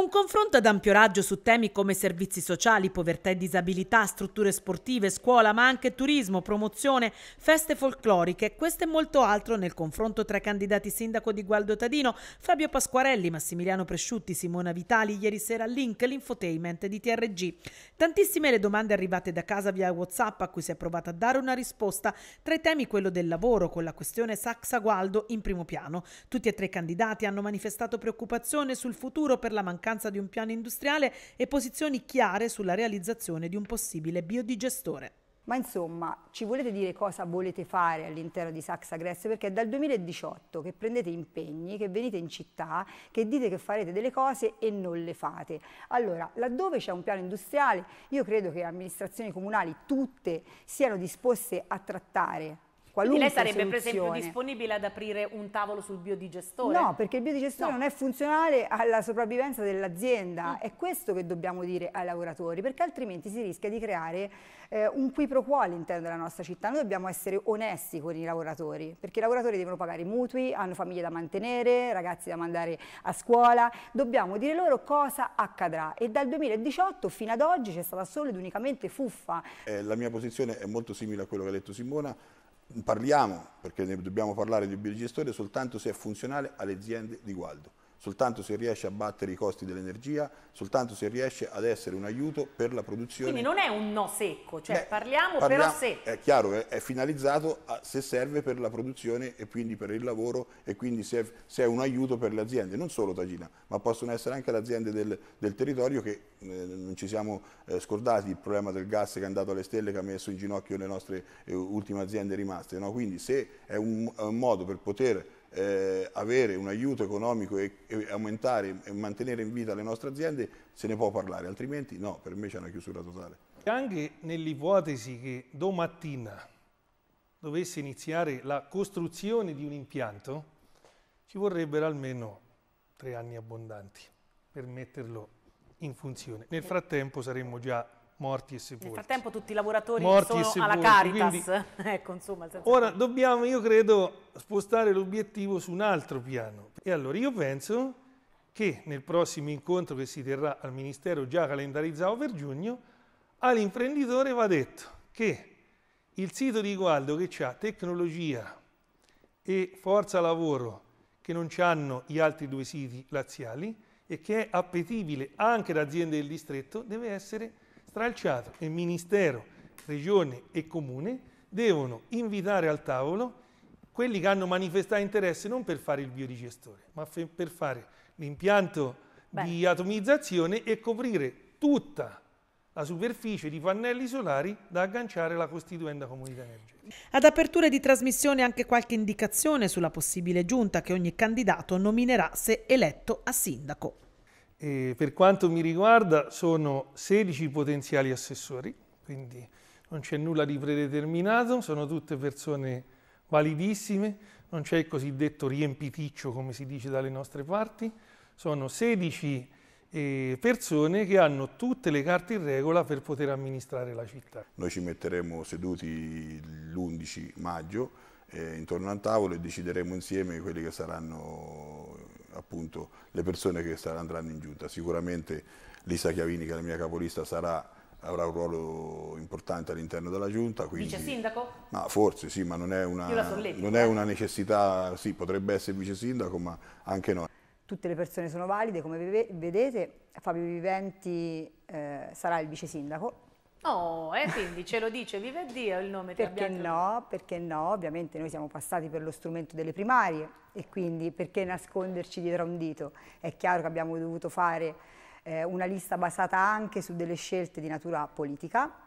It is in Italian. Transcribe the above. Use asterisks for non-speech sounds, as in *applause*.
Un confronto ad ampio raggio su temi come servizi sociali, povertà e disabilità, strutture sportive, scuola, ma anche turismo, promozione, feste folcloriche, questo e molto altro nel confronto tra i candidati sindaco di Gualdo Tadino, Fabio Pasquarelli, Massimiliano Presciutti, Simona Vitali, ieri sera link l'infotainment di TRG. Tantissime le domande arrivate da casa via WhatsApp a cui si è provata a dare una risposta, tra i temi quello del lavoro con la questione Saxa Gualdo in primo piano. Tutti e tre i candidati hanno manifestato preoccupazione sul futuro per la mancanza mancanza di un piano industriale e posizioni chiare sulla realizzazione di un possibile biodigestore. Ma insomma, ci volete dire cosa volete fare all'interno di Saxa Gress? Perché è dal 2018 che prendete impegni, che venite in città, che dite che farete delle cose e non le fate. Allora, laddove c'è un piano industriale, io credo che amministrazioni comunali tutte siano disposte a trattare quindi lei sarebbe soluzione. per esempio disponibile ad aprire un tavolo sul biodigestore? No, perché il biodigestore no. non è funzionale alla sopravvivenza dell'azienda. Mm. È questo che dobbiamo dire ai lavoratori, perché altrimenti si rischia di creare eh, un qui pro quo all'interno della nostra città. Noi dobbiamo essere onesti con i lavoratori, perché i lavoratori devono pagare i mutui, hanno famiglie da mantenere, ragazzi da mandare a scuola. Dobbiamo dire loro cosa accadrà. E dal 2018 fino ad oggi c'è stata solo ed unicamente fuffa. Eh, la mia posizione è molto simile a quello che ha detto Simona parliamo, perché ne dobbiamo parlare di obbligatorio, soltanto se è funzionale alle aziende di guardo soltanto se riesce a battere i costi dell'energia, soltanto se riesce ad essere un aiuto per la produzione. Quindi non è un no secco, cioè Beh, parliamo, parliamo, però se... È chiaro, è, è finalizzato a, se serve per la produzione e quindi per il lavoro e quindi se è, se è un aiuto per le aziende, non solo Tagina, ma possono essere anche le aziende del, del territorio che eh, non ci siamo eh, scordati il problema del gas che è andato alle stelle che ha messo in ginocchio le nostre eh, ultime aziende rimaste, no? quindi se è un, un modo per poter eh, avere un aiuto economico e, e, aumentare e mantenere in vita le nostre aziende, se ne può parlare, altrimenti no, per me c'è una chiusura totale. Anche nell'ipotesi che domattina dovesse iniziare la costruzione di un impianto, ci vorrebbero almeno tre anni abbondanti per metterlo in funzione. Nel frattempo saremmo già morti e sepolti. Nel frattempo tutti i lavoratori morti sono alla Caritas. Quindi, *laughs* ecco, insomma, ora dobbiamo, io credo, spostare l'obiettivo su un altro piano. E allora io penso che nel prossimo incontro che si terrà al Ministero, già calendarizzato per giugno, all'imprenditore va detto che il sito di Gualdo che ha tecnologia e forza lavoro che non hanno gli altri due siti laziali e che è appetibile anche da aziende del distretto, deve essere stralciato e Ministero, Regione e Comune devono invitare al tavolo quelli che hanno manifestato interesse non per fare il biodigestore, ma per fare l'impianto di atomizzazione e coprire tutta la superficie di pannelli solari da agganciare alla costituenda comunità energetica. Ad apertura di trasmissione anche qualche indicazione sulla possibile giunta che ogni candidato nominerà se eletto a sindaco. E per quanto mi riguarda sono 16 potenziali assessori, quindi non c'è nulla di predeterminato, sono tutte persone validissime, non c'è il cosiddetto riempiticcio come si dice dalle nostre parti, sono 16 eh, persone che hanno tutte le carte in regola per poter amministrare la città. Noi ci metteremo seduti l'11 maggio eh, intorno al tavolo e decideremo insieme quelli che saranno appunto, le persone che andranno in giunta. Sicuramente Lisa Chiavini, che è la mia capolista, sarà avrà un ruolo importante all'interno della giunta. Quindi, vice sindaco? Ma forse sì, ma non è una, non è eh. una necessità, sì, potrebbe essere vice sindaco, ma anche no. Tutte le persone sono valide, come vedete Fabio Viventi eh, sarà il vice sindaco, Oh, e eh, quindi ce lo dice, vive Dio il nome perché di Perché no, perché no, ovviamente noi siamo passati per lo strumento delle primarie e quindi perché nasconderci dietro a un dito? È chiaro che abbiamo dovuto fare eh, una lista basata anche su delle scelte di natura politica,